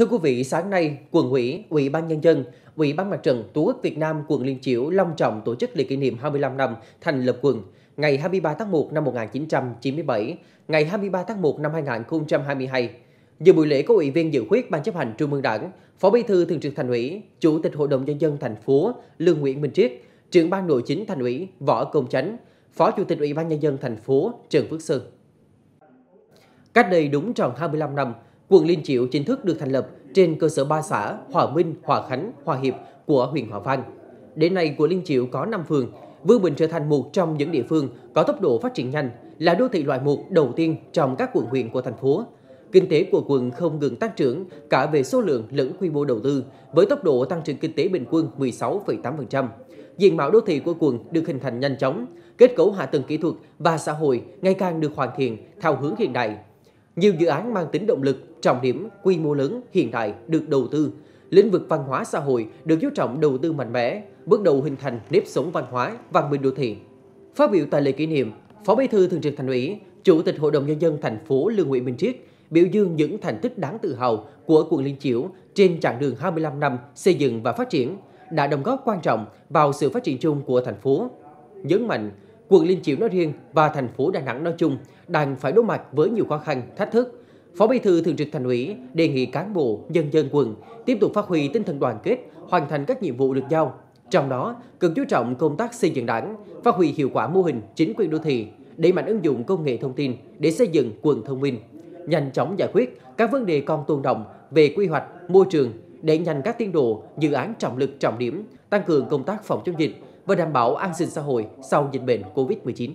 Thưa quý vị, sáng nay, quận ủy, ủy ban nhân dân, ủy ban mặt trận Tổ quốc Việt Nam quận Liên Chiểu long trọng tổ chức lễ kỷ niệm 25 năm thành lập quận ngày 23 tháng 1 năm 1997, ngày 23 tháng 1 năm 2022. Dự buổi lễ có ủy viên dự khuyết Ban chấp hành Trung ương Đảng, Phó Bí thư Thường trực Thành ủy, Chủ tịch Hội đồng nhân dân thành phố Lương Nguyễn Minh Triết, Trưởng ban Nội chính Thành ủy Võ Công Chánh, Phó Chủ tịch Ủy ban nhân dân thành phố Trần Phước Sơn. Cách đây đúng tròn 25 năm, Quận Liên Chiểu chính thức được thành lập trên cơ sở ba xã Hòa Minh, Hòa Khánh, Hòa Hiệp của huyện Hòa Vang. Đến nay, quận Liên Chiểu có 5 phường. Vương Bình trở thành một trong những địa phương có tốc độ phát triển nhanh, là đô thị loại một đầu tiên trong các quận huyện của thành phố. Kinh tế của quận không ngừng tăng trưởng cả về số lượng lẫn quy mô đầu tư, với tốc độ tăng trưởng kinh tế bình quân 16,8%. Diện mạo đô thị của quận được hình thành nhanh chóng, kết cấu hạ tầng kỹ thuật và xã hội ngày càng được hoàn thiện theo hướng hiện đại, nhiều dự án mang tính động lực, trọng điểm, quy mô lớn, hiện đại được đầu tư. Lĩnh vực văn hóa xã hội được chú trọng đầu tư mạnh mẽ, bước đầu hình thành nếp sống văn hóa, văn minh đô thị. Phát biểu tại lễ kỷ niệm, Phó Bí thư Thường trực Thành ủy, Chủ tịch Hội đồng nhân dân thành phố Lương Nguyễn Minh Triết biểu dương những thành tích đáng tự hào của quận Liên Chiểu trên chặng đường 25 năm xây dựng và phát triển đã đóng góp quan trọng vào sự phát triển chung của thành phố. Nhấn mạnh, quận Liên Chiểu nói riêng và thành phố Đà Nẵng nói chung đang phải đối mặt với nhiều khó khăn, thách thức. Phó Bí thư Thường trực Thành ủy đề nghị cán bộ, nhân dân quận tiếp tục phát huy tinh thần đoàn kết, hoàn thành các nhiệm vụ được giao. Trong đó, cần chú trọng công tác xây dựng đảng, phát huy hiệu quả mô hình chính quyền đô thị, đẩy mạnh ứng dụng công nghệ thông tin để xây dựng quận thông minh, nhanh chóng giải quyết các vấn đề còn tồn động về quy hoạch, môi trường, đẩy nhanh các tiến độ dự án trọng lực trọng điểm, tăng cường công tác phòng chống dịch, và đảm bảo an sinh xã hội sau dịch bệnh COVID-19.